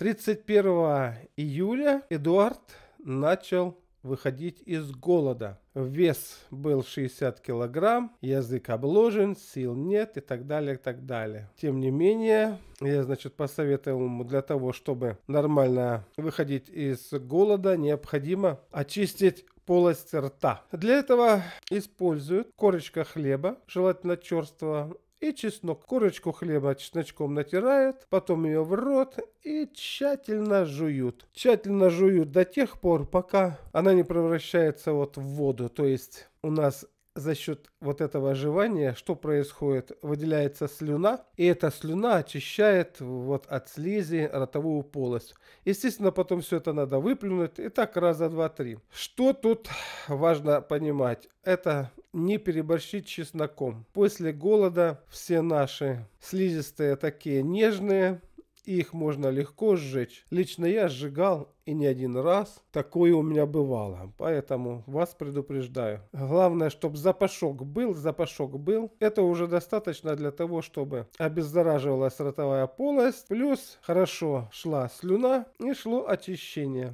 31 июля Эдуард начал выходить из голода. Вес был 60 килограмм, язык обложен, сил нет и так далее, и так далее. Тем не менее, я, значит, посоветовал ему для того, чтобы нормально выходить из голода, необходимо очистить полость рта. Для этого используют корочка хлеба, желательно черствого, и чеснок. Корочку хлеба чесночком натирают, потом ее в рот и тщательно жуют. Тщательно жуют до тех пор, пока она не превращается вот в воду. То есть у нас за счет вот этого оживания, что происходит? Выделяется слюна, и эта слюна очищает вот от слизи ротовую полость. Естественно, потом все это надо выплюнуть, и так раза два-три. Что тут важно понимать? Это не переборщить чесноком. После голода все наши слизистые такие нежные, и их можно легко сжечь. Лично я сжигал и не один раз такое у меня бывало, поэтому вас предупреждаю. Главное, чтобы запашок был, запашок был. Это уже достаточно для того, чтобы обеззараживалась ротовая полость, плюс хорошо шла слюна и шло очищение.